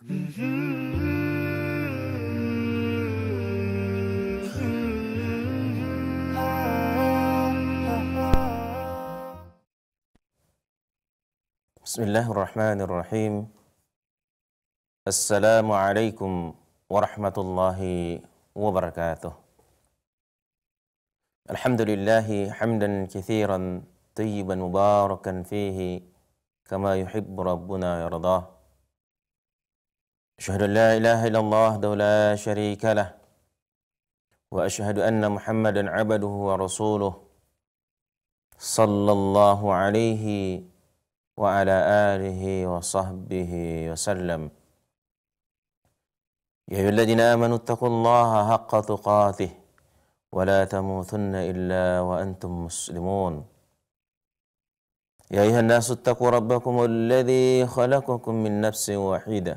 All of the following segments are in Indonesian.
بسم الله الرحمن الرحيم السلام عليكم ورحمة الله وبركاته الحمد لله حمدا كثيرا طيبا مباركا فيه كما يحب ربنا يرضاه أشهد أن لا إله إلا الله وحده لا شريك له وأشهد أن محمدا عبده ورسوله صلى الله عليه وعلى آله وصحبه وسلم يا أيها الذين آمنوا اتقوا الله حق تقاته ولا تموتن إلا وأنتم مسلمون يا أيها الناس اتقوا ربكم الذي خلقكم من نفس واحده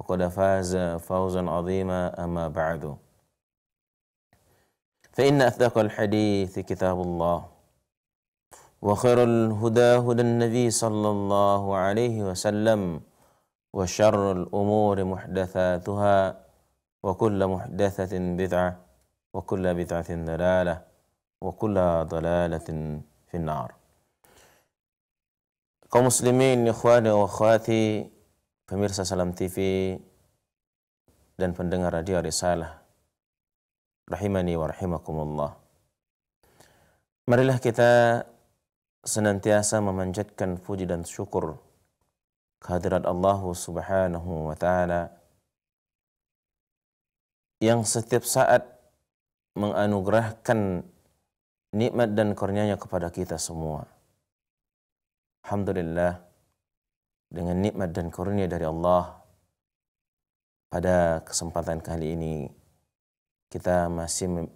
وقد فاز فوزا عظيما أما بعد فإن أصدق الحديث كتاب الله وخير الهدى هدى النبي صلى الله عليه وسلم وشر الأمور محدثاتها وكل محدثة بدعة وكل بدعة ضلالة وكل ضلالة في النار كمسلمين إخواني وأخواتي pemirsa Salam TV dan pendengar radio Risalah. Rahimani wa rahimakumullah. Marilah kita senantiasa memanjatkan puji dan syukur kehadirat Allah Subhanahu wa taala yang setiap saat menganugerahkan nikmat dan kurnia nya kepada kita semua. Alhamdulillah dengan nikmat dan karunia dari Allah pada kesempatan kali ini kita masih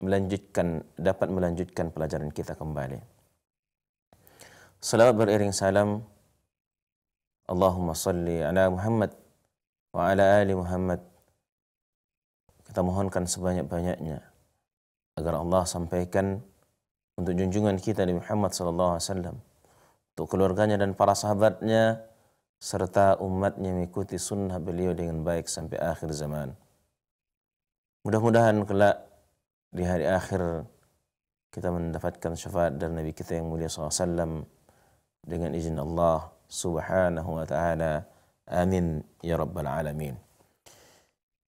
melanjutkan dapat melanjutkan pelajaran kita kembali. Salawat beriring salam Allahumma salli ala Muhammad wa ala ali Muhammad. Kita mohonkan sebanyak-banyaknya agar Allah sampaikan untuk junjungan kita di Muhammad sallallahu alaihi wasallam untuk keluarganya dan para sahabatnya serta umatnya mengikuti sunnah beliau dengan baik sampai akhir zaman. Mudah-mudahan kelak di hari akhir kita mendapatkan syafaat dari Nabi kita yang mulia SAW dengan izin Allah Subhanahu wa taala. Amin ya rabbal alamin.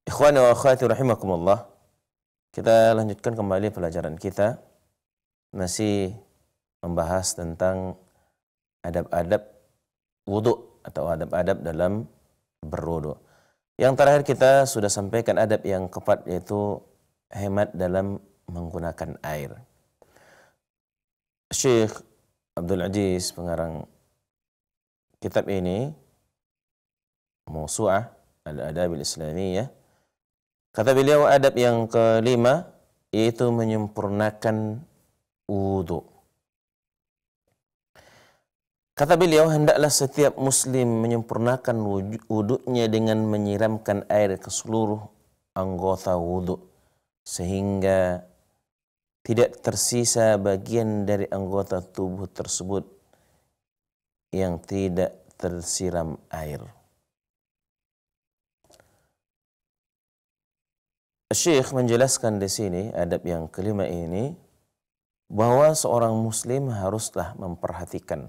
Ikhwani wa akhwati rahimakumullah. Kita lanjutkan kembali pelajaran kita masih membahas tentang adab-adab wudhu atau adab-adab dalam berwudhu. Yang terakhir kita sudah sampaikan adab yang keempat yaitu hemat dalam menggunakan air. Syekh Abdul Aziz pengarang kitab ini Mausu'ah Al-Adab Al-Islamiyah kata beliau adab yang kelima yaitu menyempurnakan wudhu. Kata beliau, hendaklah setiap muslim menyempurnakan wuduknya dengan menyiramkan air ke seluruh anggota wuduk sehingga tidak tersisa bagian dari anggota tubuh tersebut yang tidak tersiram air. Syekh menjelaskan di sini adab yang kelima ini bahwa seorang muslim haruslah memperhatikan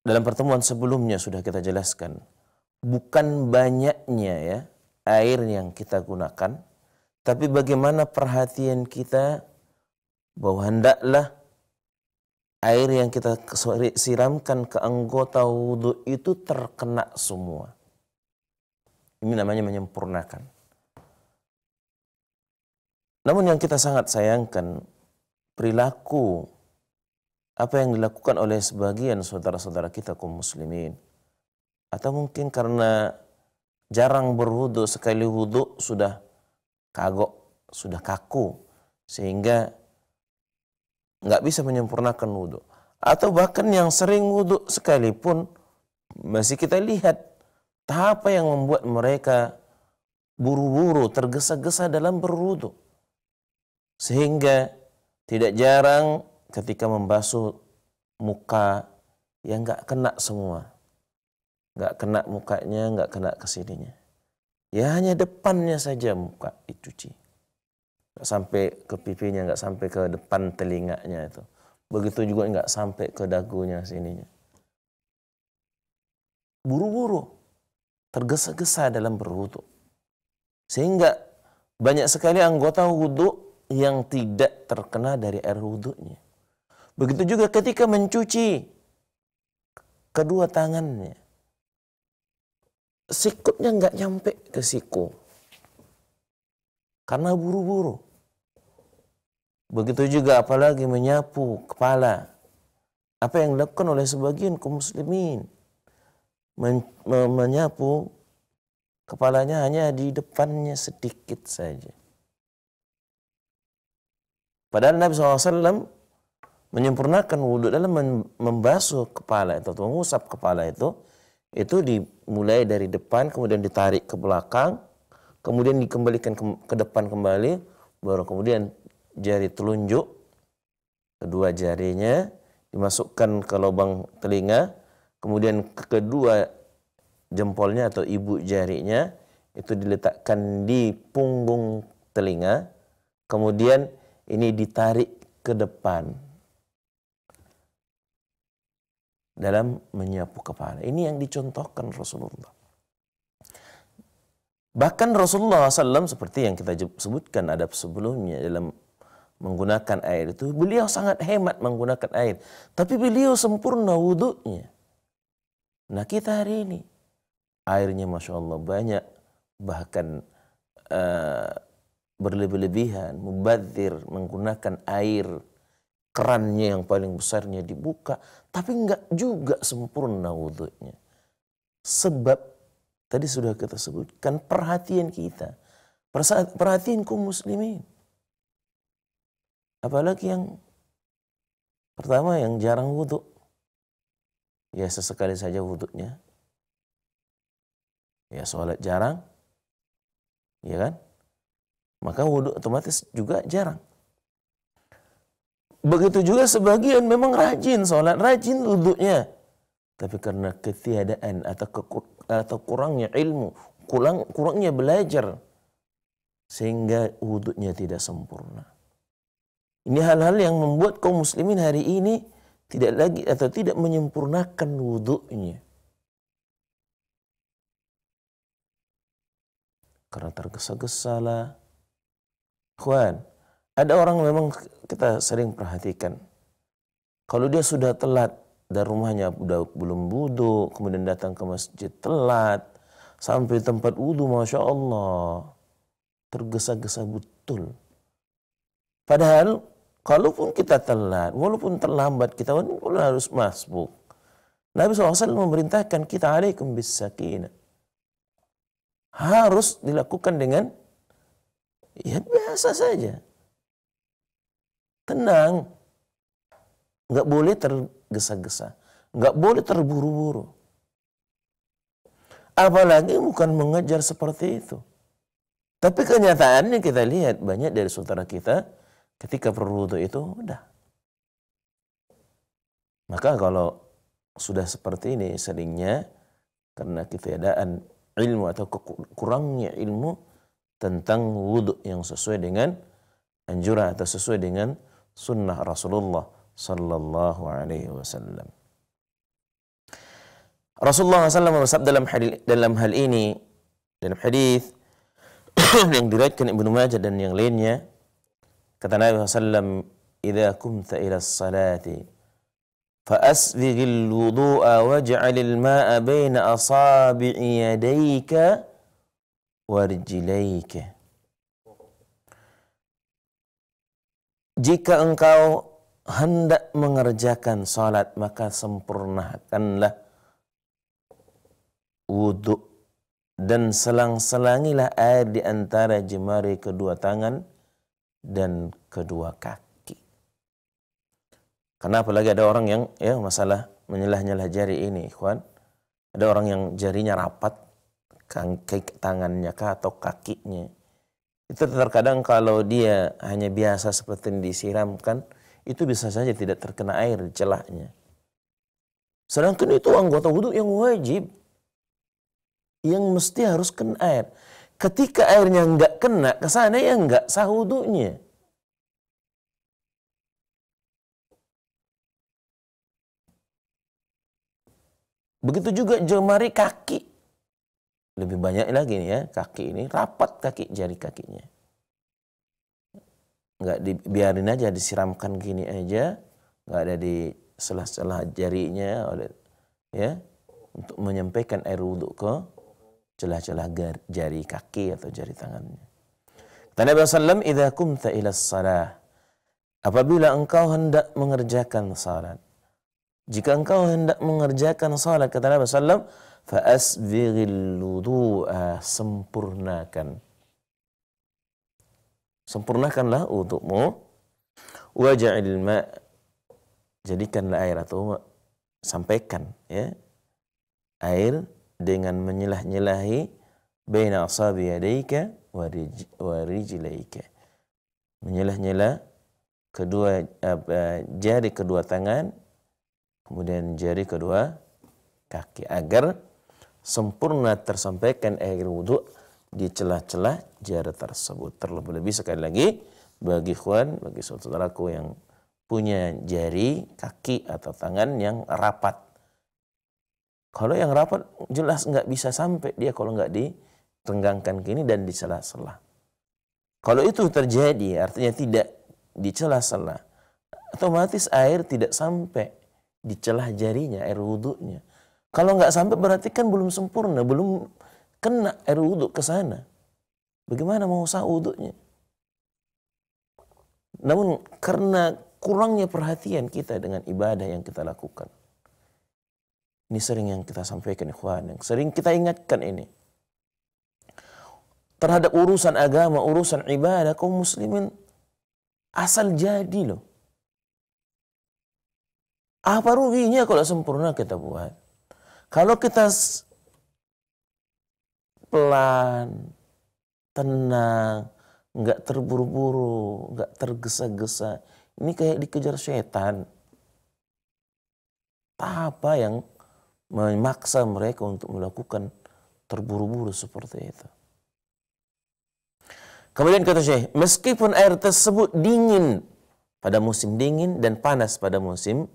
dalam pertemuan sebelumnya sudah kita jelaskan, bukan banyaknya ya air yang kita gunakan, tapi bagaimana perhatian kita bahwa hendaklah air yang kita siramkan ke anggota wudhu itu terkena semua. Ini namanya menyempurnakan. Namun yang kita sangat sayangkan perilaku apa yang dilakukan oleh sebagian saudara-saudara kita kaum muslimin. Atau mungkin karena jarang berwudu, sekali wudu sudah kagok, sudah kaku, sehingga nggak bisa menyempurnakan wudhu. Atau bahkan yang sering wudhu sekalipun, masih kita lihat apa yang membuat mereka buru-buru, tergesa-gesa dalam berwudhu. Sehingga tidak jarang ketika membasuh muka yang nggak kena semua. Nggak kena mukanya, nggak kena kesininya. Ya hanya depannya saja muka dicuci. Nggak sampai ke pipinya, nggak sampai ke depan telinganya itu. Begitu juga nggak sampai ke dagunya sininya. Buru-buru tergesa-gesa dalam berwudu. Sehingga banyak sekali anggota wudhu yang tidak terkena dari air wudhunya. Begitu juga ketika mencuci kedua tangannya. Sikutnya nggak nyampe ke siku. Karena buru-buru. Begitu juga apalagi menyapu kepala. Apa yang dilakukan oleh sebagian kaum muslimin. Men, me, menyapu kepalanya hanya di depannya sedikit saja. Padahal Nabi SAW menyempurnakan wudhu dalam membasuh kepala itu atau mengusap kepala itu itu dimulai dari depan kemudian ditarik ke belakang kemudian dikembalikan ke, ke depan kembali baru kemudian jari telunjuk kedua jarinya dimasukkan ke lubang telinga kemudian kedua jempolnya atau ibu jarinya itu diletakkan di punggung telinga kemudian ini ditarik ke depan dalam menyapu kepala. Ini yang dicontohkan Rasulullah. Bahkan Rasulullah SAW seperti yang kita sebutkan ada sebelumnya dalam menggunakan air itu, beliau sangat hemat menggunakan air. Tapi beliau sempurna wuduknya. Nah kita hari ini, airnya Masya Allah banyak, bahkan uh, berlebih-lebihan, mubazir, menggunakan air kerannya yang paling besarnya dibuka, tapi enggak juga sempurna wudhunya. Sebab tadi sudah kita sebutkan perhatian kita. Perhatian kaum muslimin. Apalagi yang pertama yang jarang wudhu. Ya sesekali saja wudhunya. Ya sholat jarang. Ya kan? Maka wudhu otomatis juga jarang. Begitu juga sebagian memang rajin sholat, rajin duduknya Tapi karena ketiadaan atau, kekur, atau kurangnya ilmu, kurang, kurangnya belajar, sehingga wudhunya tidak sempurna. Ini hal-hal yang membuat kaum muslimin hari ini tidak lagi atau tidak menyempurnakan wudhunya. Karena tergesa-gesa lah. Ikhwan, ada orang memang kita sering perhatikan. Kalau dia sudah telat dari rumahnya udah belum wudhu, kemudian datang ke masjid telat, sampai tempat wudhu, Masya Allah. Tergesa-gesa betul. Padahal, kalaupun kita telat, walaupun terlambat, kita pun harus masbuk. Nabi SAW memerintahkan kita alaikum bisakina. Harus dilakukan dengan ya biasa saja Tenang. Nggak boleh tergesa-gesa. Nggak boleh terburu-buru. Apalagi bukan mengejar seperti itu. Tapi kenyataannya kita lihat banyak dari saudara kita ketika perlu itu udah. Maka kalau sudah seperti ini seringnya karena ketiadaan ilmu atau kurangnya ilmu tentang wudhu yang sesuai dengan anjuran atau sesuai dengan sunnah Rasulullah sallallahu alaihi wasallam. Rasulullah SAW bersabda dalam hadis dalam hal ini dalam hadis yang diriwayatkan Ibnu Majah dan yang lainnya kata Nabi SAW "Idza kumta ila salati فأسبغ الوضوء واجعل الماء بين أصابع يديك ورجليك Jika engkau hendak mengerjakan salat maka sempurnakanlah wudhu dan selang-selangilah air di antara jemari kedua tangan dan kedua kaki. Kenapa lagi ada orang yang ya masalah menyelah-nyelah jari ini, ikhwan? Ada orang yang jarinya rapat, kaki tangannya kah atau kakinya. Itu terkadang kalau dia hanya biasa seperti disiramkan, itu bisa saja tidak terkena air celahnya. Sedangkan itu anggota wudhu yang wajib. Yang mesti harus kena air. Ketika airnya nggak kena, ke sana ya nggak sah wudhunya. Begitu juga jemari kaki. Lebih banyak lagi nih ya, kaki ini rapat kaki jari kakinya. Nggak dibiarin aja, disiramkan gini aja, nggak ada di sela-sela jarinya, ya, untuk menyampaikan air wudhu ke celah-celah jari kaki atau jari tangannya. Kata Nabi SAW, aku kumta ila salah. Apabila engkau hendak mengerjakan salat. Jika engkau hendak mengerjakan salat, kata Nabi Fa'asbiril wudu'a sempurnakan. Sempurnakanlah untukmu. Waja'il ma' jadikanlah air atau sampaikan ya air dengan menyelah-nyelahi baina asabi yadayka wa rijlayka menyelah-nyelah kedua apa, eh, jari kedua tangan kemudian jari kedua kaki agar sempurna tersampaikan air wudhu di celah-celah jarak tersebut. Terlebih-lebih sekali lagi bagi ikhwan, bagi saudaraku yang punya jari, kaki atau tangan yang rapat. Kalau yang rapat jelas nggak bisa sampai dia kalau nggak ditenggangkan kini dan di celah celah Kalau itu terjadi artinya tidak di celah-celah, otomatis air tidak sampai di celah jarinya, air wudhunya. Kalau nggak sampai berarti kan belum sempurna, belum kena air wudhu ke sana. Bagaimana mau sah wudhunya? Namun karena kurangnya perhatian kita dengan ibadah yang kita lakukan. Ini sering yang kita sampaikan ikhwan, yang sering kita ingatkan ini. Terhadap urusan agama, urusan ibadah, kaum muslimin asal jadi loh. Apa ruginya kalau sempurna kita buat? Kalau kita pelan, tenang, nggak terburu-buru, nggak tergesa-gesa, ini kayak dikejar setan. Apa yang memaksa mereka untuk melakukan terburu-buru seperti itu. Kemudian kata Syekh, meskipun air tersebut dingin pada musim dingin dan panas pada musim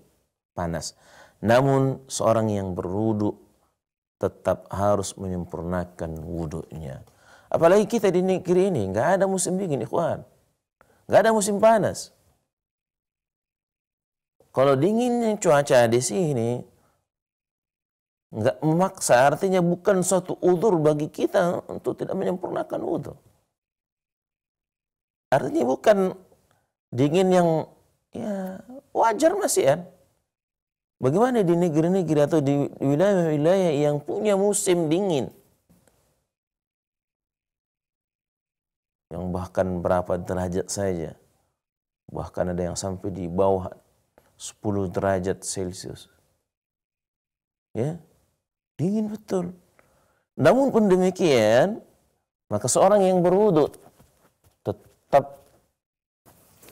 panas. Namun seorang yang berwudu tetap harus menyempurnakan wudhunya. Apalagi kita di negeri ini nggak ada musim dingin, ikhwan. Nggak ada musim panas. Kalau dinginnya cuaca di sini nggak memaksa artinya bukan suatu udur bagi kita untuk tidak menyempurnakan wudhu. Artinya bukan dingin yang ya wajar masih ya Bagaimana di negeri-negeri atau di wilayah-wilayah yang punya musim dingin? Yang bahkan berapa derajat saja. Bahkan ada yang sampai di bawah 10 derajat Celcius. Ya, dingin betul. Namun pun demikian, maka seorang yang berwudhu tetap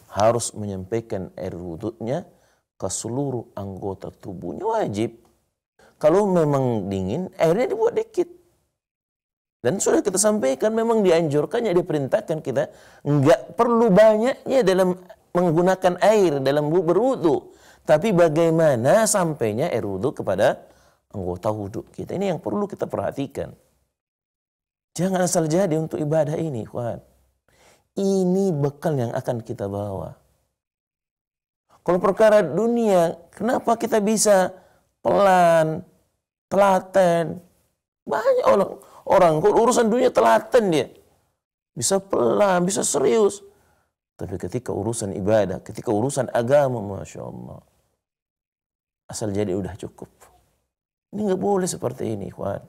harus menyampaikan air wudhunya ke seluruh anggota tubuhnya wajib. Kalau memang dingin, airnya dibuat dikit. Dan sudah kita sampaikan memang dianjurkannya, diperintahkan kita nggak perlu banyaknya dalam menggunakan air dalam berwudu. Tapi bagaimana sampainya air wudu kepada anggota wudu kita. Ini yang perlu kita perhatikan. Jangan asal jadi untuk ibadah ini, kawan. Ini bekal yang akan kita bawa. Kalau perkara dunia, kenapa kita bisa pelan, telaten? Banyak orang orang kalau urusan dunia telaten dia. Bisa pelan, bisa serius. Tapi ketika urusan ibadah, ketika urusan agama, Masya Allah. Asal jadi udah cukup. Ini nggak boleh seperti ini, Ikhwan.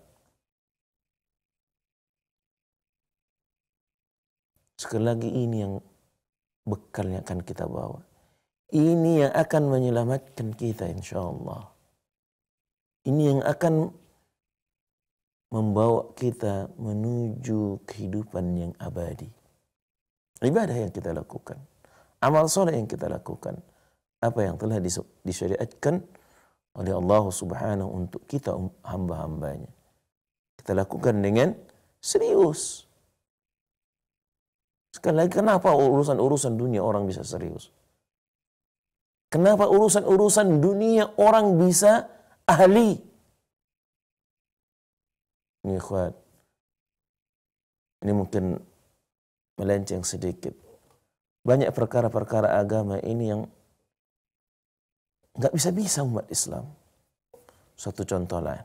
Sekali lagi ini yang bekal yang akan kita bawa. Ini yang akan menyelamatkan kita insya Allah. Ini yang akan membawa kita menuju kehidupan yang abadi. Ibadah yang kita lakukan. Amal soleh yang kita lakukan. Apa yang telah disyariatkan oleh Allah subhanahu untuk kita um, hamba-hambanya. Kita lakukan dengan serius. Sekali lagi kenapa urusan-urusan dunia orang bisa serius? Kenapa urusan-urusan dunia orang bisa ahli? Ini kuat. Ini mungkin melenceng sedikit. Banyak perkara-perkara agama ini yang nggak bisa-bisa umat Islam. Satu contoh lain.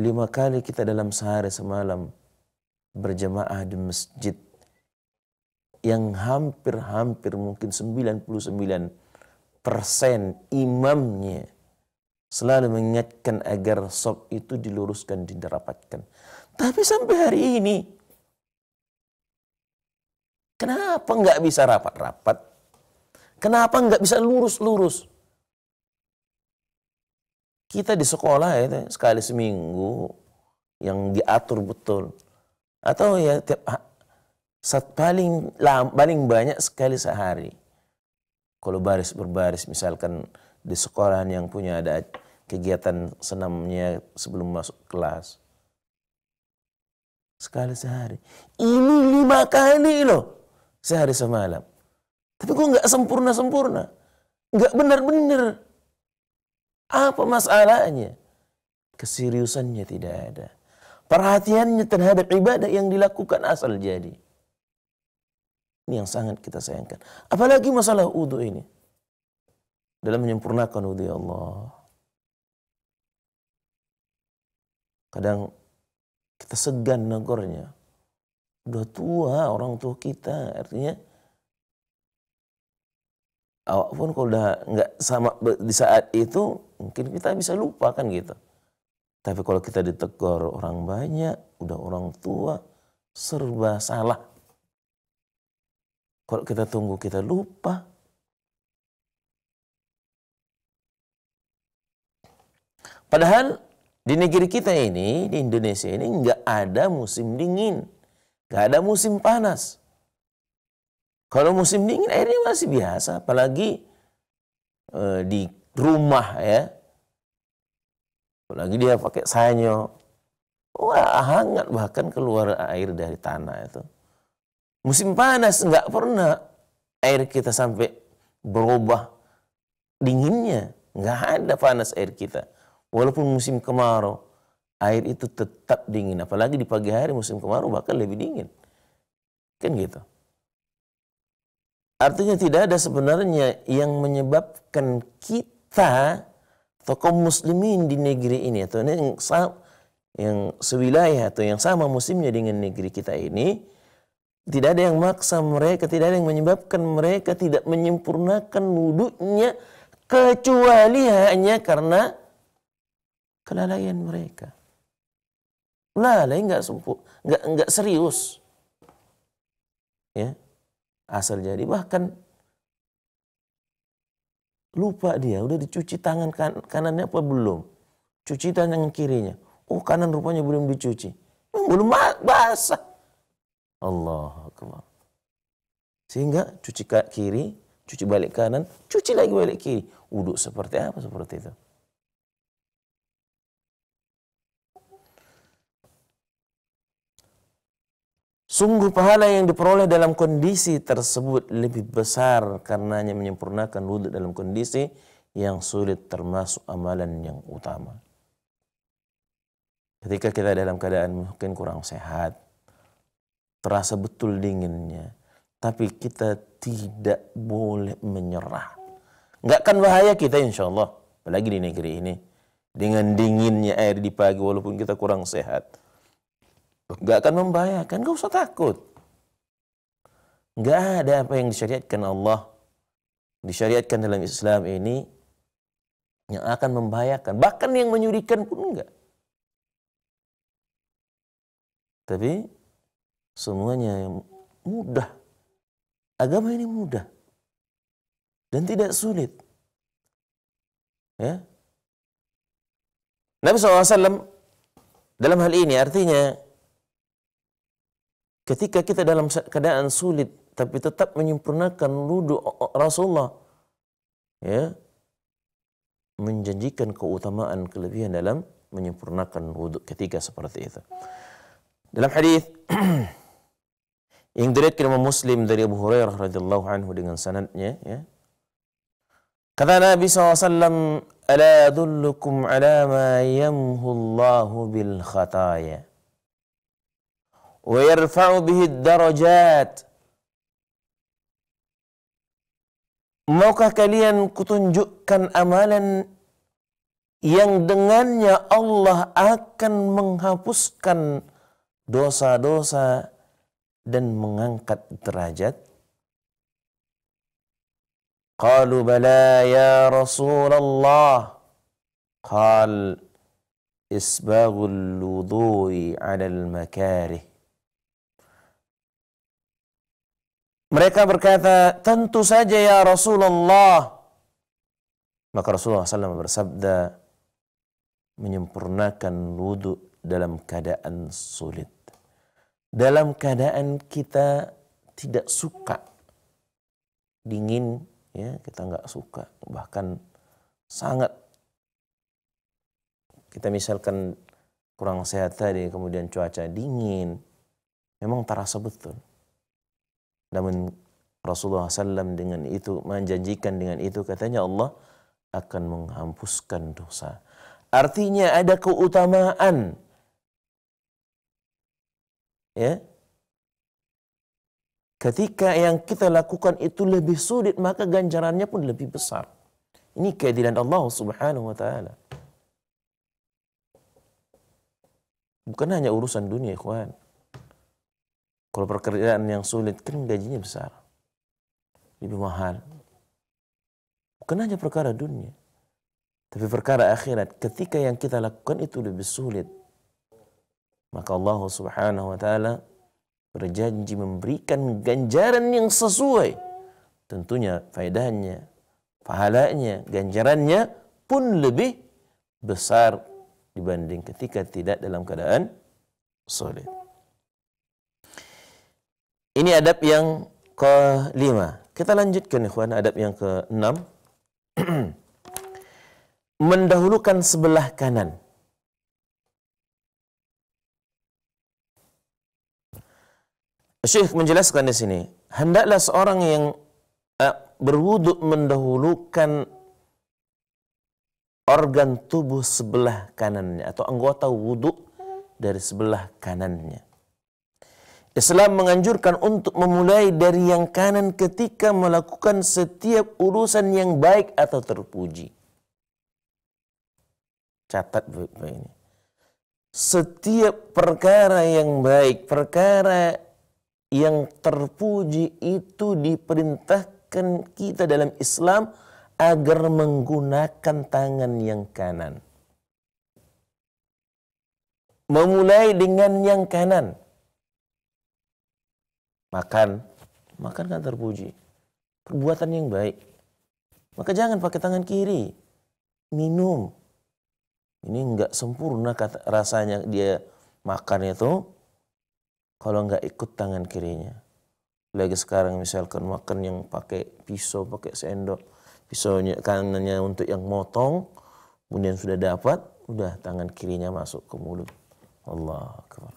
Lima kali kita dalam sehari semalam berjemaah di masjid yang hampir-hampir mungkin 99 persen imamnya selalu mengingatkan agar sob itu diluruskan, didapatkan. Tapi sampai hari ini, kenapa nggak bisa rapat-rapat? Kenapa nggak bisa lurus-lurus? Kita di sekolah itu ya, sekali seminggu yang diatur betul. Atau ya tiap saat paling paling banyak sekali sehari. Kalau baris berbaris misalkan di sekolahan yang punya ada kegiatan senamnya sebelum masuk kelas. Sekali sehari. Ini lima kali loh sehari semalam. Tapi kok nggak sempurna-sempurna? Nggak benar-benar. Apa masalahnya? Keseriusannya tidak ada. Perhatiannya terhadap ibadah yang dilakukan asal jadi. Ini yang sangat kita sayangkan. Apalagi masalah wudhu ini. Dalam menyempurnakan wudhu ya Allah. Kadang kita segan negornya. Udah tua orang tua kita. Artinya awak pun kalau udah nggak sama di saat itu mungkin kita bisa lupa kan gitu. Tapi kalau kita ditegur orang banyak, udah orang tua, serba salah. Kalau kita tunggu kita lupa. Padahal di negeri kita ini, di Indonesia ini nggak ada musim dingin. Nggak ada musim panas. Kalau musim dingin airnya masih biasa. Apalagi e, di rumah ya. Apalagi dia pakai sanyo. Wah hangat bahkan keluar air dari tanah itu. Musim panas nggak pernah air kita sampai berubah dinginnya. Nggak ada panas air kita. Walaupun musim kemarau, air itu tetap dingin. Apalagi di pagi hari musim kemarau bahkan lebih dingin. Kan gitu. Artinya tidak ada sebenarnya yang menyebabkan kita tokoh muslimin di negeri ini atau yang yang sewilayah atau yang sama musimnya dengan negeri kita ini tidak ada yang maksa mereka, tidak ada yang menyebabkan mereka tidak menyempurnakan wudhunya kecuali hanya karena kelalaian mereka. Lalai nggak sempur, nggak nggak serius. Ya, asal jadi bahkan lupa dia udah dicuci tangan kan, kanannya apa belum cuci tangan kirinya oh kanan rupanya belum dicuci belum basah Allah Akbar. Sehingga cuci kiri, cuci balik kanan, cuci lagi balik kiri. uduk seperti apa seperti itu? Sungguh pahala yang diperoleh dalam kondisi tersebut lebih besar karenanya menyempurnakan wudhu dalam kondisi yang sulit termasuk amalan yang utama. Ketika kita dalam keadaan mungkin kurang sehat, terasa betul dinginnya. Tapi kita tidak boleh menyerah. Nggak akan bahaya kita insya Allah. Apalagi di negeri ini. Dengan dinginnya air di pagi walaupun kita kurang sehat. Nggak akan membahayakan. Nggak usah takut. Nggak ada apa yang disyariatkan Allah. Disyariatkan dalam Islam ini yang akan membahayakan. Bahkan yang menyurikan pun enggak. Tapi semuanya yang mudah. Agama ini mudah dan tidak sulit. Ya. Nabi SAW dalam hal ini artinya ketika kita dalam keadaan sulit tapi tetap menyempurnakan wudhu Rasulullah ya menjanjikan keutamaan kelebihan dalam menyempurnakan wudhu ketika seperti itu. Dalam hadis yang diriwayatkan Imam Muslim dari Abu Hurairah radhiyallahu anhu dengan sanadnya ya. Kata Nabi SAW, Ala dullukum ala ma Allah bil khataya. Wa yarfa'u bihi darajat. Maukah kalian kutunjukkan amalan yang dengannya Allah akan menghapuskan dosa-dosa dan mengangkat derajat? Qalu bala ya Rasulullah. Qal isbagul wudu'i 'ala al-makarih. Mereka berkata, tentu saja ya Rasulullah. Maka Rasulullah SAW bersabda, menyempurnakan wudhu dalam keadaan sulit dalam keadaan kita tidak suka dingin ya kita nggak suka bahkan sangat kita misalkan kurang sehat tadi kemudian cuaca dingin memang terasa betul namun Rasulullah SAW dengan itu menjanjikan dengan itu katanya Allah akan menghapuskan dosa artinya ada keutamaan ya ketika yang kita lakukan itu lebih sulit maka ganjarannya pun lebih besar ini keadilan Allah Subhanahu wa taala bukan hanya urusan dunia ikhwan kalau pekerjaan yang sulit kan gajinya besar lebih mahal bukan hanya perkara dunia tapi perkara akhirat ketika yang kita lakukan itu lebih sulit maka Allah Subhanahu wa taala berjanji memberikan ganjaran yang sesuai. Tentunya faedahnya, pahalanya, ganjarannya pun lebih besar dibanding ketika tidak dalam keadaan solid. Ini adab yang kelima. Kita lanjutkan ikhwan adab yang keenam. Mendahulukan sebelah kanan. Syekh menjelaskan di sini, hendaklah seorang yang uh, berwuduk mendahulukan organ tubuh sebelah kanannya atau anggota wuduk dari sebelah kanannya. Islam menganjurkan untuk memulai dari yang kanan ketika melakukan setiap urusan yang baik atau terpuji. Catat baik-baik ini. Setiap perkara yang baik, perkara yang terpuji itu diperintahkan kita dalam Islam agar menggunakan tangan yang kanan. Memulai dengan yang kanan. Makan, makan kan terpuji. Perbuatan yang baik. Maka jangan pakai tangan kiri. Minum. Ini enggak sempurna kata, rasanya dia makan itu kalau nggak ikut tangan kirinya. Lagi sekarang misalkan makan yang pakai pisau, pakai sendok, pisaunya kanannya untuk yang motong, kemudian sudah dapat, udah tangan kirinya masuk ke mulut. Allah Akbar.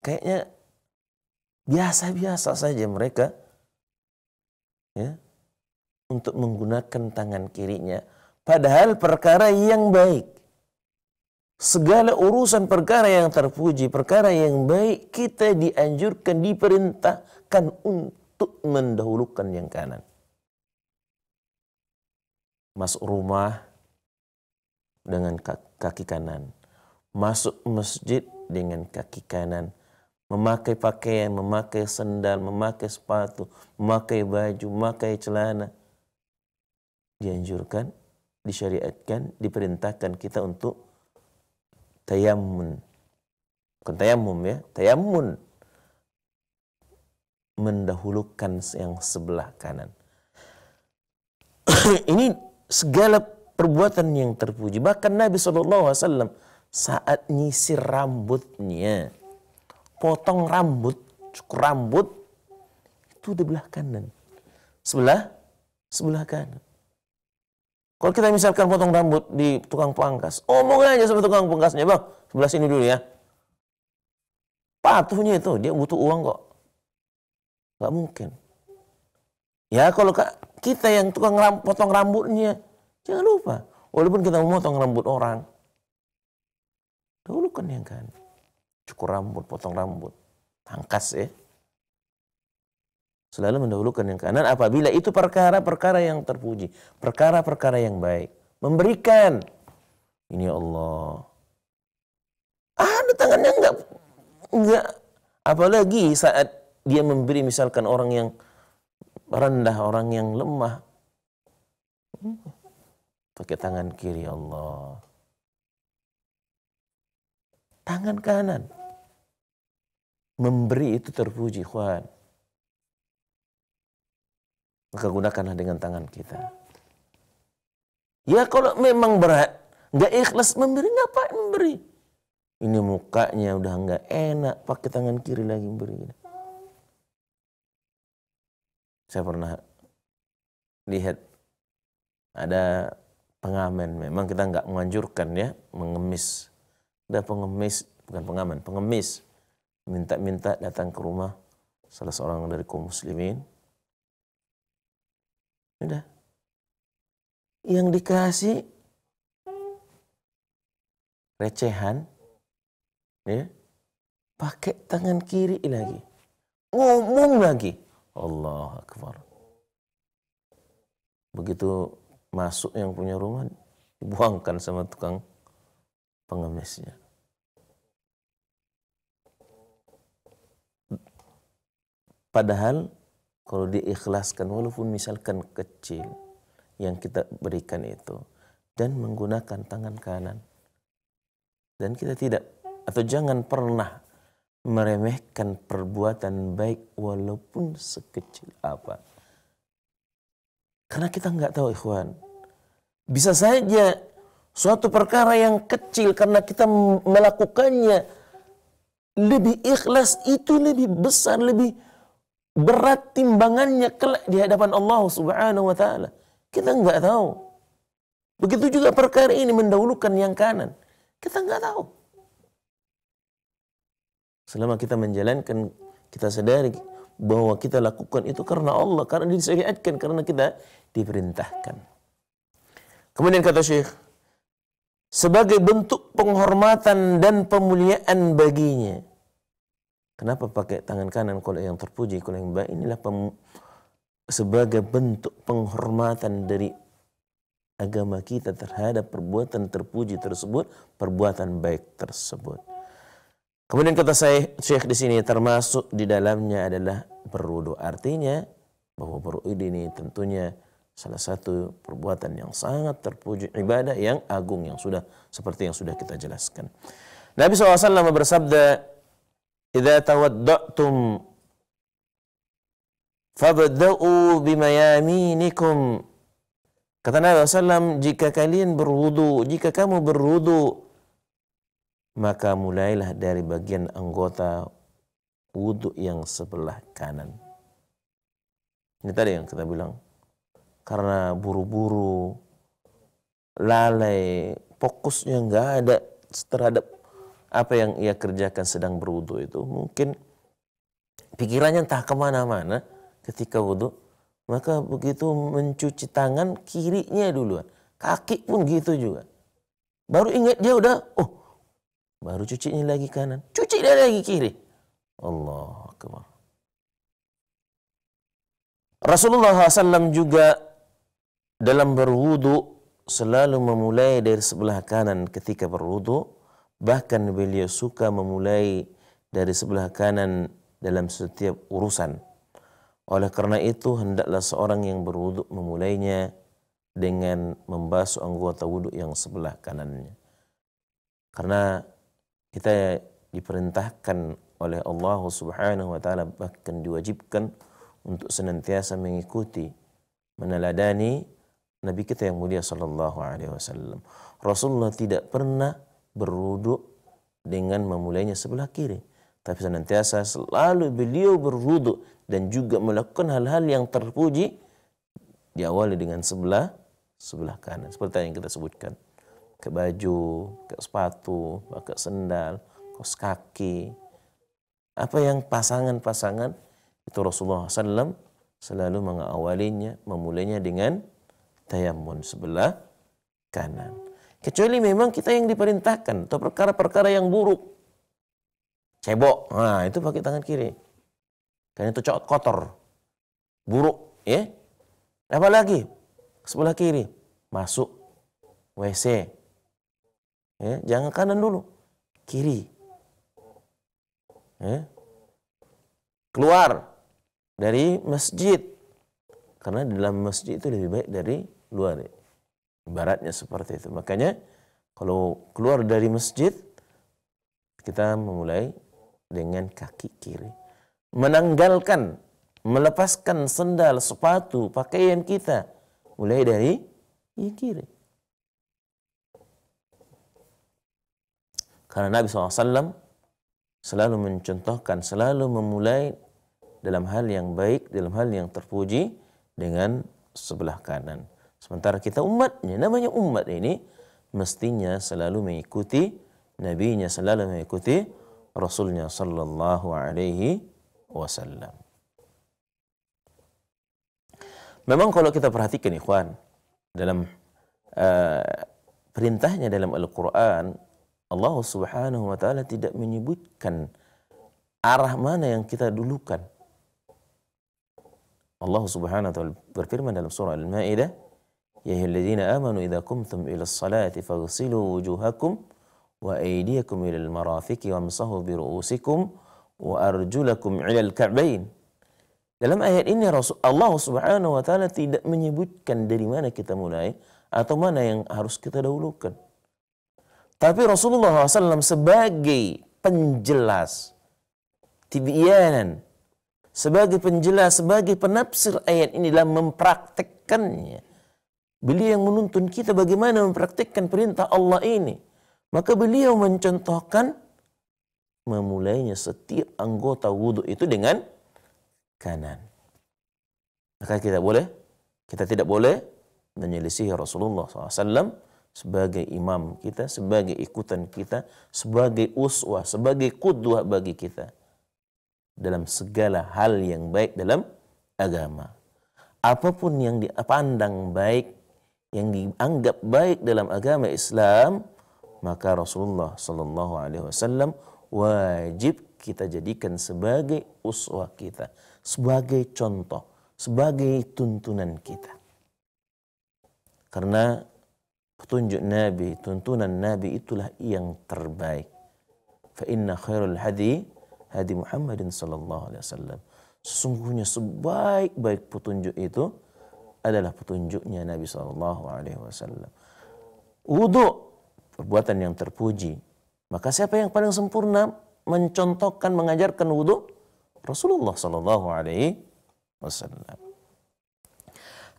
Kayaknya biasa-biasa saja mereka ya, untuk menggunakan tangan kirinya. Padahal perkara yang baik segala urusan perkara yang terpuji, perkara yang baik, kita dianjurkan, diperintahkan untuk mendahulukan yang kanan. Masuk rumah dengan kaki kanan, masuk masjid dengan kaki kanan, memakai pakaian, memakai sendal, memakai sepatu, memakai baju, memakai celana. Dianjurkan, disyariatkan, diperintahkan kita untuk tayamun bukan tayammum ya tayamun mendahulukan yang sebelah kanan ini segala perbuatan yang terpuji bahkan Nabi saw saat nyisir rambutnya potong rambut cukur rambut itu di belah kanan sebelah sebelah kanan kalau kita misalkan potong rambut di tukang pangkas, omong aja sama tukang pangkasnya, bang, sebelah sini dulu ya. Patuhnya itu, dia butuh uang kok. Gak mungkin. Ya kalau kita yang tukang ram, potong rambutnya, jangan lupa. Walaupun kita memotong rambut orang, kan yang kan. Cukur rambut, potong rambut, pangkas ya. Selalu mendahulukan yang kanan apabila itu perkara-perkara yang terpuji, perkara-perkara yang baik. Memberikan. Ini ya Allah. Ah, ada tangannya enggak enggak apalagi saat dia memberi misalkan orang yang rendah, orang yang lemah. Pakai tangan kiri ya Allah. Tangan kanan. Memberi itu terpuji, Khuan maka gunakanlah dengan tangan kita. Ya kalau memang berat, nggak ikhlas memberi, ngapa memberi? Ini mukanya udah nggak enak, pakai tangan kiri lagi memberi. Saya pernah lihat ada pengamen, memang kita nggak menganjurkan ya, mengemis. Ada pengemis, bukan pengamen, pengemis. Minta-minta datang ke rumah salah seorang dari kaum muslimin Udah. Yang dikasih recehan, ya, pakai tangan kiri lagi, ngomong lagi, Allah Akbar. Begitu masuk yang punya rumah, dibuangkan sama tukang pengemisnya. Padahal kalau diikhlaskan walaupun misalkan kecil yang kita berikan itu dan menggunakan tangan kanan. Dan kita tidak atau jangan pernah meremehkan perbuatan baik walaupun sekecil apa. Karena kita nggak tahu ikhwan. Bisa saja suatu perkara yang kecil karena kita melakukannya lebih ikhlas itu lebih besar, lebih berat timbangannya kelak di hadapan Allah Subhanahu wa taala. Kita enggak tahu. Begitu juga perkara ini mendahulukan yang kanan. Kita enggak tahu. Selama kita menjalankan, kita sadari bahwa kita lakukan itu karena Allah, karena disyariatkan, karena kita diperintahkan. Kemudian kata Syekh, sebagai bentuk penghormatan dan pemuliaan baginya Kenapa pakai tangan kanan kalau yang terpuji, kalau yang baik? Inilah pem, sebagai bentuk penghormatan dari agama kita terhadap perbuatan terpuji tersebut, perbuatan baik tersebut. Kemudian kata saya, Syekh di sini termasuk di dalamnya adalah berwudu. Artinya bahwa berwudu ini tentunya salah satu perbuatan yang sangat terpuji, ibadah yang agung yang sudah seperti yang sudah kita jelaskan. Nabi SAW bersabda, idza tawadda'tum fabda'u bimayaminikum kata Nabi SAW jika kalian berwudu jika kamu berwudu maka mulailah dari bagian anggota wudhu yang sebelah kanan ini tadi yang kita bilang karena buru-buru lalai fokusnya nggak ada terhadap apa yang ia kerjakan sedang berwudu itu mungkin pikirannya entah kemana-mana ketika wudu maka begitu mencuci tangan kirinya duluan kaki pun gitu juga baru ingat dia udah oh baru cuci ini lagi kanan cuci dia lagi kiri Allah Akbar Rasulullah SAW juga dalam berwudu selalu memulai dari sebelah kanan ketika berwudu Bahkan beliau suka memulai dari sebelah kanan dalam setiap urusan. Oleh karena itu hendaklah seorang yang berwuduk memulainya dengan membasuh anggota wuduk yang sebelah kanannya. Karena kita diperintahkan oleh Allah Subhanahu wa taala bahkan diwajibkan untuk senantiasa mengikuti meneladani Nabi kita yang mulia sallallahu alaihi wasallam. Rasulullah tidak pernah berwudhu dengan memulainya sebelah kiri. Tapi senantiasa selalu beliau berwudhu dan juga melakukan hal-hal yang terpuji diawali dengan sebelah sebelah kanan. Seperti yang kita sebutkan. Ke baju, ke sepatu, pakai sendal, kos kaki. Apa yang pasangan-pasangan itu Rasulullah SAW selalu mengawalinya, memulainya dengan tayamun sebelah kanan. Kecuali memang kita yang diperintahkan atau perkara-perkara yang buruk. Cebok, nah itu pakai tangan kiri. Karena itu kotor, buruk, ya. Apa lagi? Sebelah kiri, masuk WC. Ya, jangan kanan dulu, kiri. Ya. Keluar dari masjid. Karena di dalam masjid itu lebih baik dari luar. Ya. Ibaratnya seperti itu. Makanya kalau keluar dari masjid kita memulai dengan kaki kiri. Menanggalkan, melepaskan sendal, sepatu, pakaian kita mulai dari ya kiri. Karena Nabi SAW selalu mencontohkan, selalu memulai dalam hal yang baik, dalam hal yang terpuji dengan sebelah kanan. Sementara kita umatnya, namanya umat ini mestinya selalu mengikuti nabi nya selalu mengikuti rasulnya sallallahu alaihi wasallam. Memang kalau kita perhatikan ikhwan dalam uh, perintahnya dalam Al-Qur'an Allah Subhanahu wa taala tidak menyebutkan arah mana yang kita dulukan. Allah Subhanahu wa taala berfirman dalam surah Al-Maidah يا أيها الذين آمنوا إذا قمتم إلى الصلاة فاغسلوا وجوهكم وأيديكم إلى المرافق وامسحوا برؤوسكم وأرجلكم إلى الكعبين Dalam ayat ini Rasul Allah Subhanahu wa taala tidak menyebutkan dari mana kita mulai atau mana yang harus kita dahulukan. Tapi Rasulullah SAW sebagai penjelas tibianan sebagai penjelas, sebagai penafsir ayat ini dalam mempraktekkannya. Beliau yang menuntun kita bagaimana mempraktikkan perintah Allah ini. Maka beliau mencontohkan memulainya setiap anggota wudhu itu dengan kanan. Maka kita boleh, kita tidak boleh menyelisihi Rasulullah SAW sebagai imam kita, sebagai ikutan kita, sebagai uswah, sebagai kudwah bagi kita dalam segala hal yang baik dalam agama. Apapun yang dipandang baik yang dianggap baik dalam agama Islam, maka Rasulullah Shallallahu Alaihi Wasallam wajib kita jadikan sebagai uswah kita, sebagai contoh, sebagai tuntunan kita. Karena petunjuk Nabi, tuntunan Nabi itulah yang terbaik. Fa inna khairul hadi hadi Muhammadin Shallallahu alaihi wasallam. Sesungguhnya sebaik-baik petunjuk itu adalah petunjuknya Nabi saw. Wudhu perbuatan yang terpuji. Maka siapa yang paling sempurna mencontohkan mengajarkan wudhu Rasulullah saw.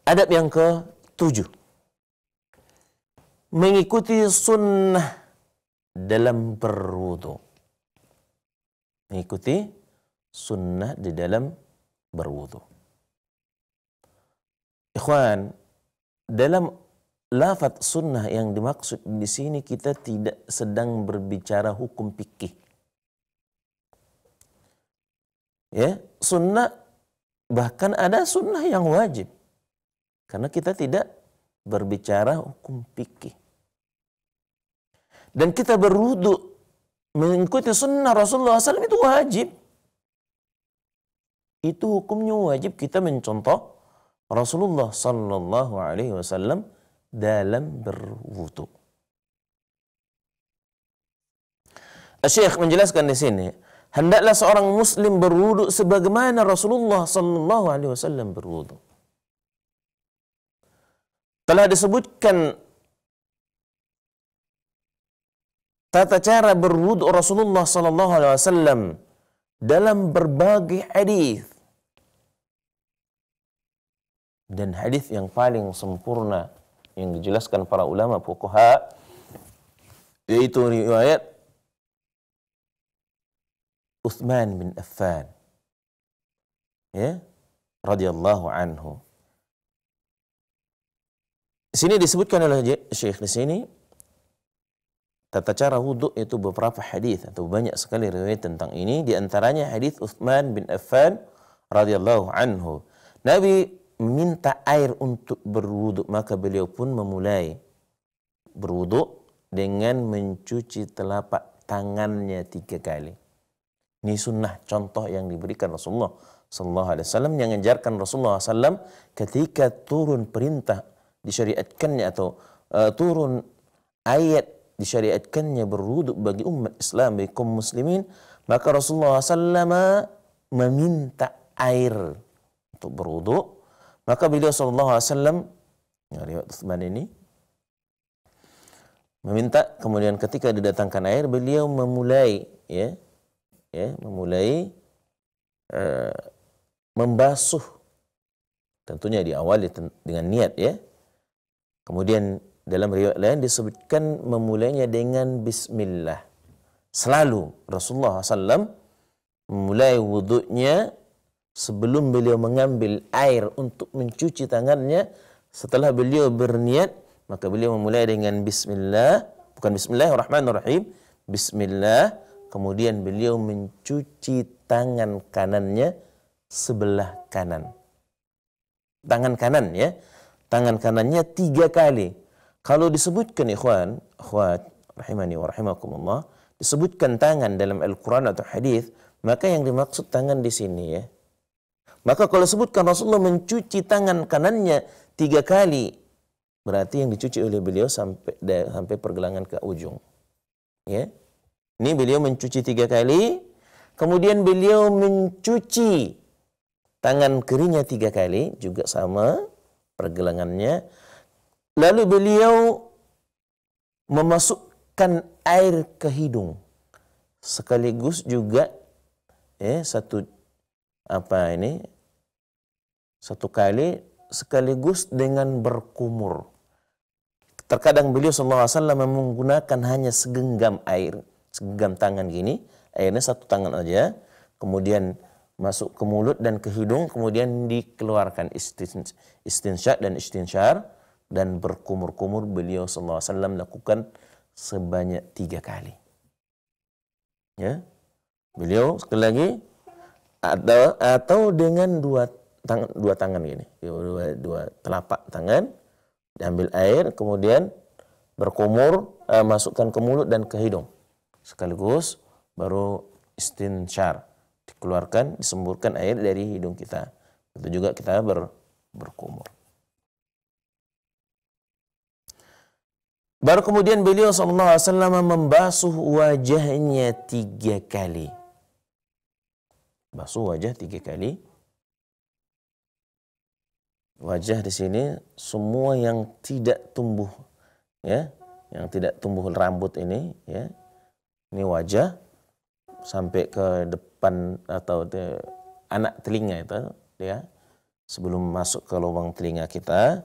Adab yang ke tujuh mengikuti sunnah dalam berwudhu. Mengikuti sunnah di dalam berwudhu. Ikhwan, dalam lafat sunnah yang dimaksud di sini kita tidak sedang berbicara hukum fikih. Ya, sunnah bahkan ada sunnah yang wajib. Karena kita tidak berbicara hukum fikih. Dan kita berwudu mengikuti sunnah Rasulullah SAW itu wajib. Itu hukumnya wajib kita mencontoh Rasulullah Sallallahu Alaihi Wasallam dalam berwudu. Syekh menjelaskan di sini, hendaklah seorang muslim berwudu sebagaimana Rasulullah sallallahu alaihi wasallam berwudu. Telah disebutkan tata cara berwudu Rasulullah sallallahu alaihi wasallam dalam berbagai hadis dan hadis yang paling sempurna yang dijelaskan para ulama fuqaha yaitu riwayat Utsman bin Affan ya radhiyallahu anhu sini disebutkan oleh Syekh di sini tata cara wudhu itu beberapa hadis atau banyak sekali riwayat tentang ini di antaranya hadis Utsman bin Affan radhiyallahu anhu Nabi minta air untuk berwuduk, maka beliau pun memulai berwuduk dengan mencuci telapak tangannya tiga kali. Ini sunnah contoh yang diberikan Rasulullah Sallallahu Alaihi Wasallam yang mengajarkan Rasulullah Sallam ketika turun perintah disyariatkannya atau uh, turun ayat disyariatkannya berwuduk bagi umat Islam, bagi kaum muslimin, maka Rasulullah SAW meminta air untuk berwuduk maka beliau sallallahu alaihi wasallam ya, riwayat Utsman ini meminta kemudian ketika didatangkan air beliau memulai ya ya memulai uh, membasuh tentunya diawali dengan niat ya kemudian dalam riwayat lain disebutkan memulainya dengan bismillah selalu Rasulullah wasallam memulai wudhunya sebelum beliau mengambil air untuk mencuci tangannya setelah beliau berniat maka beliau memulai dengan bismillah bukan bismillahirrahmanirrahim bismillah kemudian beliau mencuci tangan kanannya sebelah kanan tangan kanan ya tangan kanannya tiga kali kalau disebutkan ikhwan akhwat rahimani wa rahimakumullah disebutkan tangan dalam Al-Qur'an atau hadis maka yang dimaksud tangan di sini ya maka kalau sebutkan Rasulullah mencuci tangan kanannya tiga kali, berarti yang dicuci oleh beliau sampai sampai pergelangan ke ujung. Ya, ini beliau mencuci tiga kali, kemudian beliau mencuci tangan kirinya tiga kali juga sama pergelangannya. Lalu beliau memasukkan air ke hidung sekaligus juga ya satu apa ini satu kali sekaligus dengan berkumur. Terkadang beliau SAW menggunakan hanya segenggam air, segenggam tangan gini, airnya satu tangan aja, kemudian masuk ke mulut dan ke hidung, kemudian dikeluarkan istinsyak dan istinsyar, dan berkumur-kumur beliau SAW lakukan sebanyak tiga kali. Ya, beliau sekali lagi atau, atau dengan dua tangan dua tangan gini dua, dua telapak tangan diambil air kemudian berkumur eh, masukkan ke mulut dan ke hidung sekaligus baru istinsyar dikeluarkan disemburkan air dari hidung kita itu juga kita ber, berkumur Baru kemudian beliau SAW membasuh wajahnya tiga kali. Basuh wajah tiga kali Wajah di sini semua yang tidak tumbuh ya, yang tidak tumbuh rambut ini ya. Ini wajah sampai ke depan atau de, anak telinga itu ya. Sebelum masuk ke lubang telinga kita,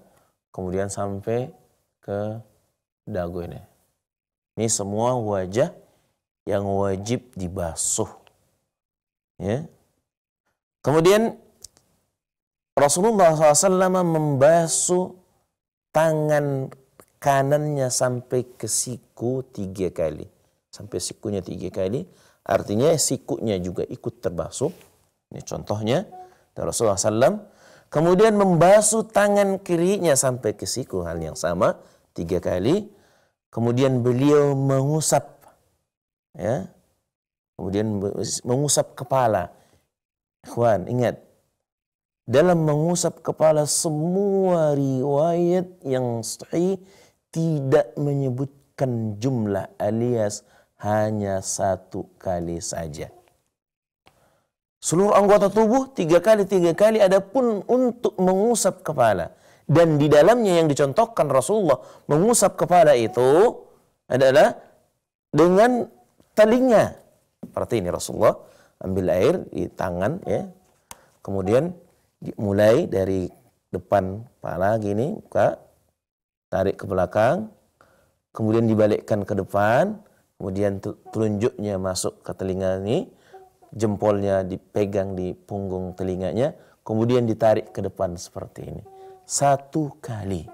kemudian sampai ke dagu ini. Ini semua wajah yang wajib dibasuh. Ya. Kemudian Rasulullah SAW membasuh tangan kanannya sampai ke siku tiga kali. Sampai sikunya tiga kali. Artinya sikunya juga ikut terbasuh. Ini contohnya Dan Rasulullah SAW. Kemudian membasuh tangan kirinya sampai ke siku. Hal yang sama tiga kali. Kemudian beliau mengusap. ya Kemudian mengusap kepala. Ikhwan, ingat dalam mengusap kepala semua riwayat yang sahih tidak menyebutkan jumlah alias hanya satu kali saja. Seluruh anggota tubuh tiga kali tiga kali ada pun untuk mengusap kepala dan di dalamnya yang dicontohkan Rasulullah mengusap kepala itu adalah dengan telinga. Seperti ini Rasulullah ambil air di tangan ya. Kemudian mulai dari depan kepala gini buka tarik ke belakang kemudian dibalikkan ke depan kemudian telunjuknya masuk ke telinga ini jempolnya dipegang di punggung telinganya kemudian ditarik ke depan seperti ini satu kali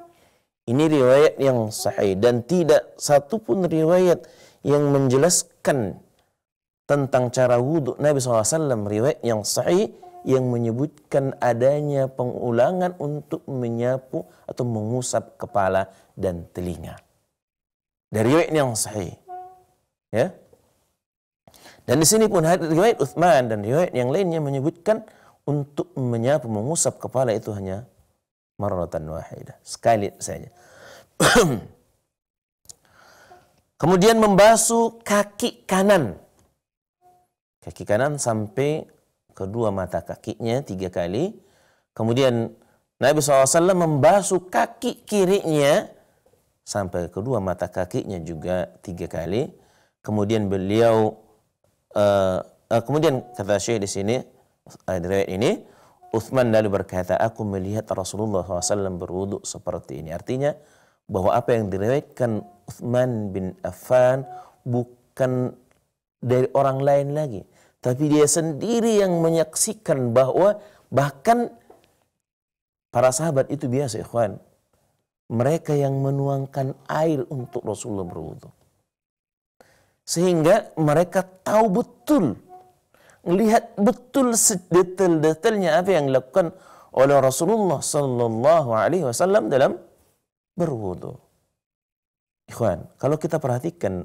ini riwayat yang sahih dan tidak satu pun riwayat yang menjelaskan tentang cara wudhu Nabi SAW riwayat yang sahih yang menyebutkan adanya pengulangan untuk menyapu atau mengusap kepala dan telinga. Dari riwayat yang sahih. Ya. Dan di sini pun riwayat Uthman dan riwayat yang lainnya menyebutkan untuk menyapu mengusap kepala itu hanya marratan wahidah, sekali saja. Kemudian membasuh kaki kanan. Kaki kanan sampai kedua mata kakinya tiga kali. Kemudian Nabi SAW membasuh kaki kirinya sampai kedua mata kakinya juga tiga kali. Kemudian beliau, uh, uh, kemudian kata Syekh di sini, uh, ini, Uthman lalu berkata, aku melihat Rasulullah SAW berwudhu seperti ini. Artinya bahwa apa yang diriwayatkan Uthman bin Affan bukan dari orang lain lagi. Tapi dia sendiri yang menyaksikan bahwa bahkan para sahabat itu biasa ikhwan. Mereka yang menuangkan air untuk Rasulullah berwudu. Sehingga mereka tahu betul. melihat betul detail-detailnya apa yang dilakukan oleh Rasulullah Sallallahu Alaihi Wasallam dalam berwudhu. Ikhwan, kalau kita perhatikan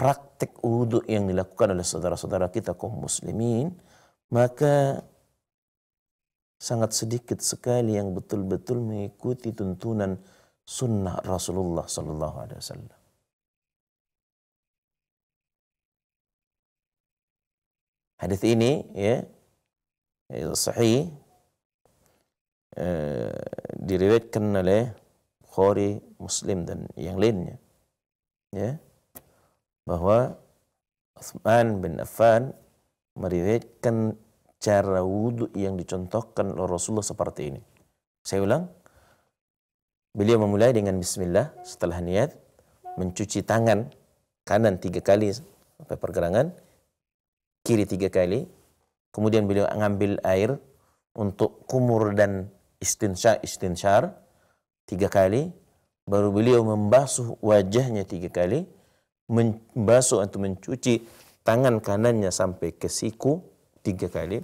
praktik wudhu yang dilakukan oleh saudara-saudara kita kaum muslimin, maka sangat sedikit sekali yang betul-betul mengikuti tuntunan sunnah Rasulullah Sallallahu Alaihi Wasallam. Hadis ini ya sahih eh, diriwayatkan oleh Bukhari, Muslim dan yang lainnya. Ya bahwa Utsman bin Affan meriwayatkan cara wudhu yang dicontohkan oleh Rasulullah seperti ini. Saya ulang, beliau memulai dengan Bismillah setelah niat mencuci tangan kanan tiga kali sampai pergerangan, kiri tiga kali, kemudian beliau mengambil air untuk kumur dan istinsyar istinsyar tiga kali, baru beliau membasuh wajahnya tiga kali, membasuh atau mencuci tangan kanannya sampai ke siku tiga kali.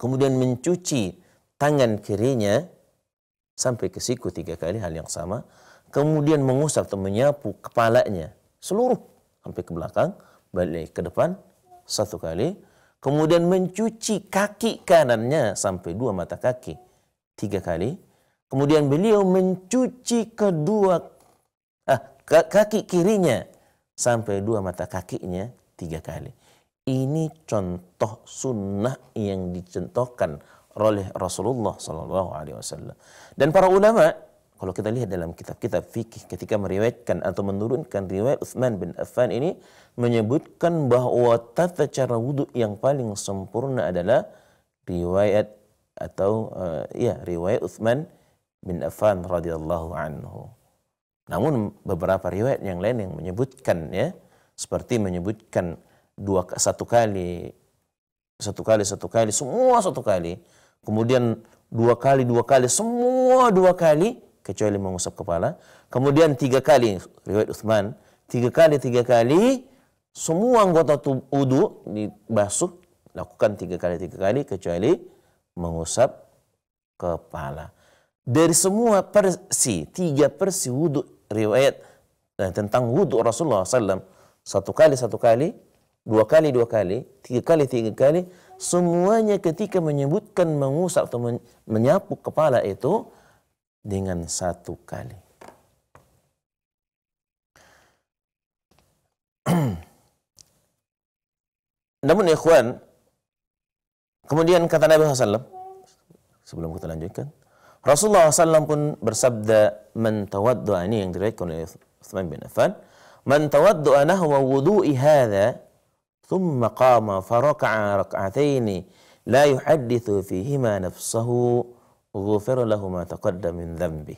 Kemudian mencuci tangan kirinya sampai ke siku tiga kali hal yang sama. Kemudian mengusap atau menyapu kepalanya seluruh sampai ke belakang, balik ke depan satu kali. Kemudian mencuci kaki kanannya sampai dua mata kaki tiga kali. Kemudian beliau mencuci kedua ah, kaki kirinya sampai dua mata kakinya tiga kali. Ini contoh sunnah yang dicontohkan oleh Rasulullah Shallallahu Alaihi Wasallam. Dan para ulama, kalau kita lihat dalam kitab-kitab fikih ketika meriwayatkan atau menurunkan riwayat Uthman bin Affan ini menyebutkan bahwa tata cara wudhu yang paling sempurna adalah riwayat atau uh, ya riwayat Uthman bin Affan radhiyallahu anhu. Namun beberapa riwayat yang lain yang menyebutkan ya seperti menyebutkan dua satu kali satu kali satu kali semua satu kali kemudian dua kali dua kali semua dua kali kecuali mengusap kepala kemudian tiga kali riwayat Utsman tiga kali tiga kali semua anggota tubuh udu dibasuh lakukan tiga kali tiga kali kecuali mengusap kepala dari semua persi tiga persi wudhu riwayat eh, tentang wudhu Rasulullah SAW satu kali satu kali dua kali dua kali tiga kali tiga kali semuanya ketika menyebutkan mengusap atau menyapu kepala itu dengan satu kali. Namun ikhwan, kemudian kata Nabi SAW, sebelum kita lanjutkan, Rasulullah SAW pun bersabda, "Man tawaddu'a ini yang diriwayatkan oleh Uthman bin Affan, "Man tawaddu'a nahwa wudu'i hadha thumma qama faraka'a rak'ataini la yuhadithu fihima nafsahu, Ghufir lahu taqadda min dhambi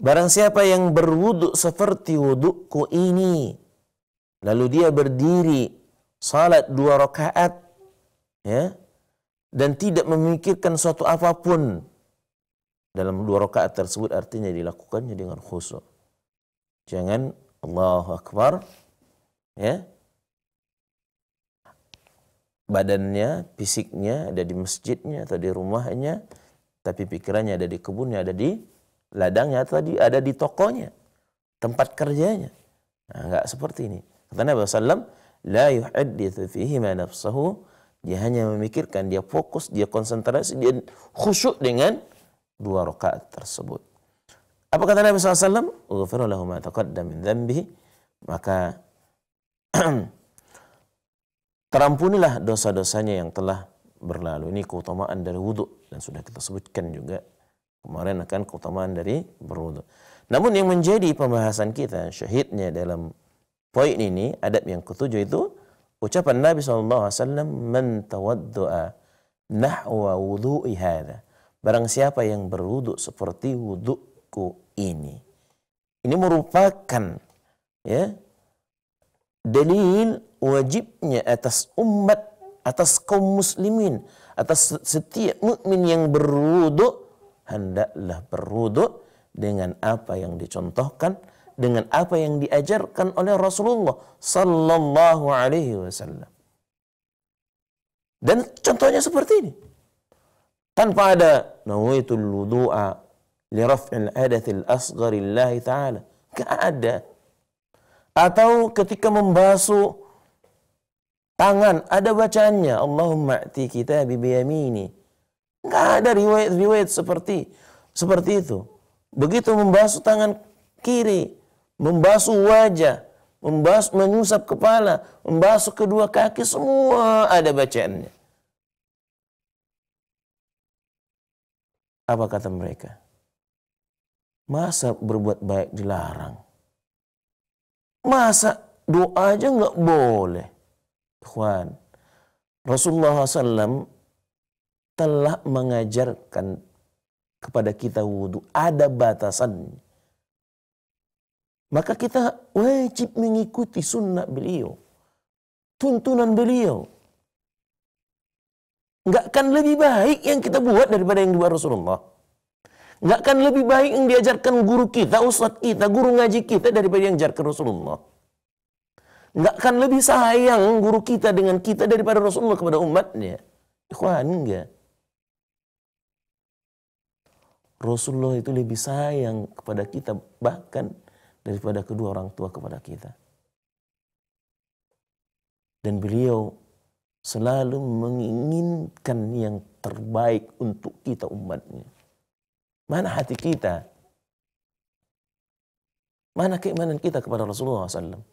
Barang siapa yang berwudu seperti wudukku ini, lalu dia berdiri salat dua rakaat, ya, dan tidak memikirkan suatu apapun dalam dua rakaat tersebut artinya dilakukannya dengan khusyuk. Jangan Allahu Akbar ya. Badannya, fisiknya ada di masjidnya atau di rumahnya, tapi pikirannya ada di kebunnya, ada di ladangnya atau di, ada di tokonya, tempat kerjanya. Nah, enggak seperti ini. Kata Nabi sallallahu alaihi wasallam, la yuhadditsu fihi ma nafsuhu dia hanya memikirkan, dia fokus, dia konsentrasi, dia khusyuk dengan dua rakaat tersebut. Apa kata Nabi SAW? Alaihi Maka terampunilah dosa-dosanya yang telah berlalu. Ini keutamaan dari wudhu. Dan sudah kita sebutkan juga kemarin akan keutamaan dari berwudhu. Namun yang menjadi pembahasan kita, syahidnya dalam poin ini, adab yang ketujuh itu, Ucapan Nabi SAW, Man tawaddu'a nahwa wudu'i hadha. Barang siapa yang berwudhu seperti wudhuku ini. Ini merupakan ya dalil wajibnya atas umat, atas kaum muslimin, atas setiap mukmin yang berwudhu hendaklah berwudhu dengan apa yang dicontohkan dengan apa yang diajarkan oleh Rasulullah sallallahu alaihi wasallam. Dan contohnya seperti ini. Tanpa ada nawaitul wudu'a li raf'il hadathil Asghar Allah taala. Enggak ada. Atau ketika membasuh tangan ada bacaannya Allahumma ati kita biyamini. Enggak ada riwayat-riwayat seperti seperti itu. Begitu membasuh tangan kiri membasuh wajah, membasuh, mengusap kepala, membasuh kedua kaki, semua ada bacaannya. Apa kata mereka? Masa berbuat baik dilarang? Masa doa aja nggak boleh? Tuhan, Rasulullah SAW telah mengajarkan kepada kita wudhu ada batasannya. Maka kita wajib mengikuti sunnah beliau. Tuntunan beliau. Enggak akan lebih baik yang kita buat daripada yang dibuat Rasulullah. Enggak akan lebih baik yang diajarkan guru kita, ustaz kita, guru ngaji kita daripada yang diajarkan Rasulullah. Enggak akan lebih sayang guru kita dengan kita daripada Rasulullah kepada umatnya. Ikhwan enggak. Rasulullah itu lebih sayang kepada kita bahkan daripada kedua orang tua kepada kita. Dan beliau selalu menginginkan yang terbaik untuk kita umatnya. Mana hati kita? Mana keimanan kita kepada Rasulullah SAW?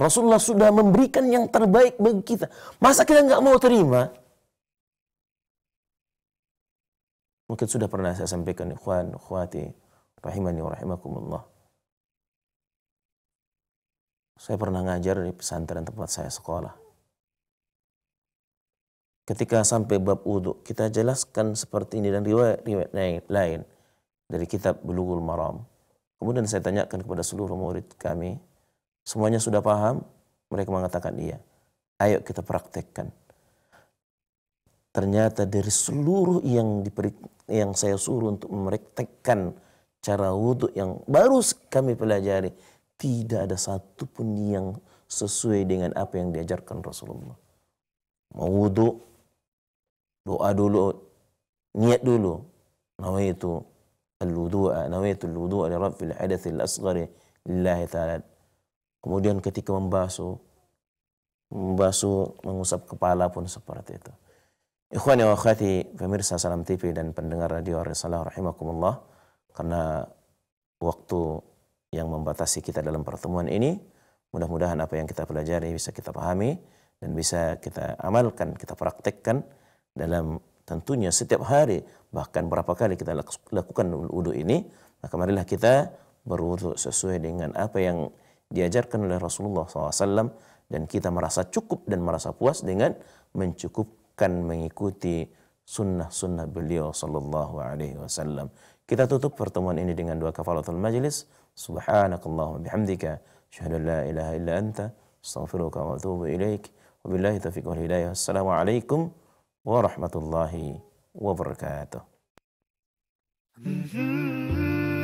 Rasulullah sudah memberikan yang terbaik bagi kita. Masa kita nggak mau terima? Mungkin sudah pernah saya sampaikan, ikhwan, ikhwati, rahimani wa rahimakumullah. Saya pernah ngajar di pesantren tempat saya sekolah. Ketika sampai bab wudhu, kita jelaskan seperti ini dan riwayat-riwayat lain dari kitab Bulughul Maram. Kemudian saya tanyakan kepada seluruh murid kami, semuanya sudah paham? Mereka mengatakan iya. Ayo kita praktekkan. Ternyata dari seluruh yang diperik, yang saya suruh untuk mempraktekkan cara wudhu yang baru kami pelajari tidak ada satupun yang sesuai dengan apa yang diajarkan Rasulullah. Mau wudhu, doa dulu, niat dulu. Nawaitu al wudhu, nawaitu al wudhu li rabbil hadathil asghari lillahi ta'ala. Kemudian ketika membasuh, membasuh, mengusap kepala pun seperti itu. Ikhwani wa akhwati, pemirsa Salam TV dan pendengar Radio Rasulullah, rahimakumullah. Karena waktu yang membatasi kita dalam pertemuan ini, mudah-mudahan apa yang kita pelajari bisa kita pahami dan bisa kita amalkan, kita praktekkan dalam tentunya setiap hari, bahkan berapa kali kita lakukan wudhu ini, maka marilah kita berwudhu sesuai dengan apa yang diajarkan oleh Rasulullah SAW dan kita merasa cukup dan merasa puas dengan mencukupkan mengikuti sunnah-sunnah beliau Sallallahu Alaihi Wasallam. Kita tutup pertemuan ini dengan dua kafalatul majlis. Subhanakallahumma bihamdika. Syahadu la ilaha illa anta. Astaghfiruka wa atubu ilaik. Wabillahi taufiq wal hidayah. Assalamualaikum warahmatullahi wabarakatuh. Mm-hmm.